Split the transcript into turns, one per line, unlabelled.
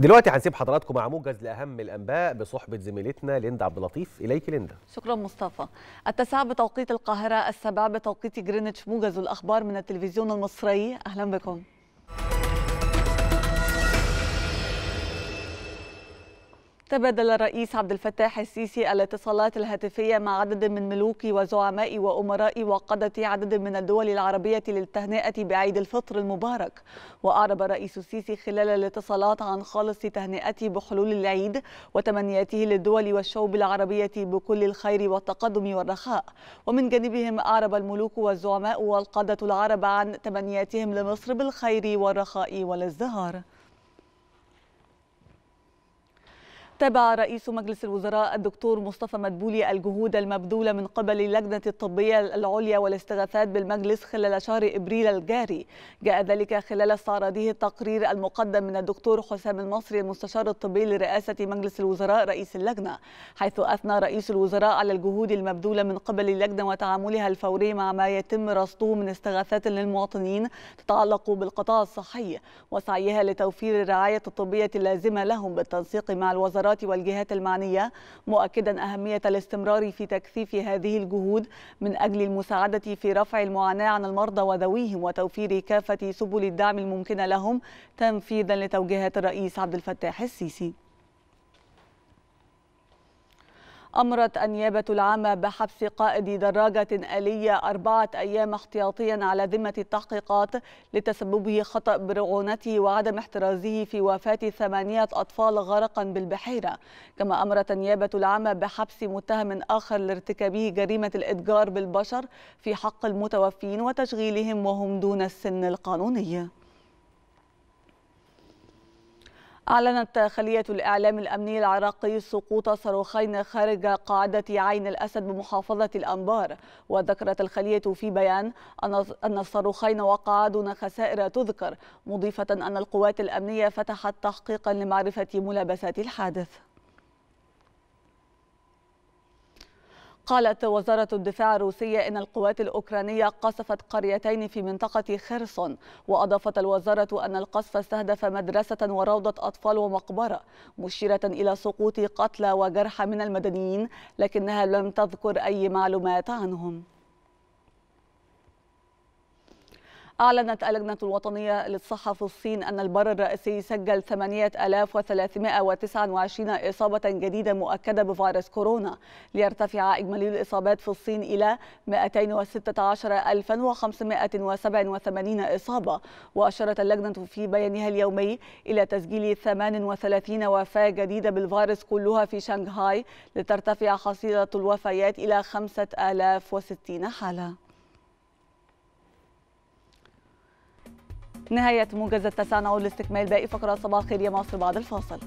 دلوقتي هنسيب حضراتكم مع موجز لاهم الانباء بصحبه زميلتنا ليندا عبد اللطيف اليك ليندا شكرا مصطفى التسعة بتوقيت القاهره السبع بتوقيت جرينتش موجز الاخبار من التلفزيون المصري اهلا بكم تبادل الرئيس عبد الفتاح السيسي الاتصالات الهاتفية مع عدد من ملوك وزعماء وأمراء وقادة عدد من الدول العربية للتهنئة بعيد الفطر المبارك وأعرب الرئيس السيسي خلال الاتصالات عن خالص تهنئته بحلول العيد وتمنياته للدول والشعوب العربية بكل الخير والتقدم والرخاء ومن جانبهم أعرب الملوك والزعماء والقادة العرب عن تمنياتهم لمصر بالخير والرخاء والازدهار تابع رئيس مجلس الوزراء الدكتور مصطفى مدبولي الجهود المبذولة من قبل اللجنة الطبية العليا والاستغاثات بالمجلس خلال شهر إبريل الجاري جاء ذلك خلال استعراضه التقرير المقدم من الدكتور حسام المصري المستشار الطبي لرئاسة مجلس الوزراء رئيس اللجنة حيث أثنى رئيس الوزراء على الجهود المبذولة من قبل اللجنة وتعاملها الفوري مع ما يتم رصده من استغاثات للمواطنين تتعلق بالقطاع الصحي وسعيها لتوفير الرعاية الطبية اللازمة لهم بالتنسيق مع الوزراء الوزارات والجهات المعنية مؤكدا أهمية الاستمرار في تكثيف هذه الجهود من أجل المساعدة في رفع المعاناة عن المرضى وذويهم وتوفير كافة سبل الدعم الممكنة لهم تنفيذا لتوجيهات الرئيس عبد الفتاح السيسي أمرت النيابة العامة بحبس قائد دراجة آلية أربعة أيام احتياطيا على ذمة التحقيقات لتسببه خطأ برعونته وعدم احترازه في وفاة ثمانية أطفال غرقا بالبحيرة كما أمرت النيابة العامة بحبس متهم آخر لارتكابه جريمة الإتجار بالبشر في حق المتوفين وتشغيلهم وهم دون السن القانوني أعلنت خلية الإعلام الأمني العراقي سقوط صاروخين خارج قاعدة عين الأسد بمحافظة الأنبار وذكرت الخلية في بيان أن الصاروخين وقعا دون خسائر تذكر مضيفة أن القوات الأمنية فتحت تحقيقا لمعرفة ملابسات الحادث قالت وزارة الدفاع الروسية إن القوات الأوكرانية قصفت قريتين في منطقة خرسون وأضافت الوزارة أن القصف استهدف مدرسة وروضة أطفال ومقبرة مشيرة إلى سقوط قتلى وجرحى من المدنيين لكنها لم تذكر أي معلومات عنهم أعلنت اللجنة الوطنية للصحة في الصين أن البر الرئيسي سجل 8329 إصابة جديدة مؤكدة بفيروس كورونا ليرتفع إجمالي الإصابات في الصين إلى 216587 إصابة وأشارت اللجنة في بيانها اليومي إلى تسجيل 38 وفاة جديدة بالفيروس كلها في شنغهاي لترتفع حصيلة الوفيات إلى 5060 حالة نهاية موجز التسانع والاستكمال باقي فقرات صباح خير يا مصر بعد الفاصل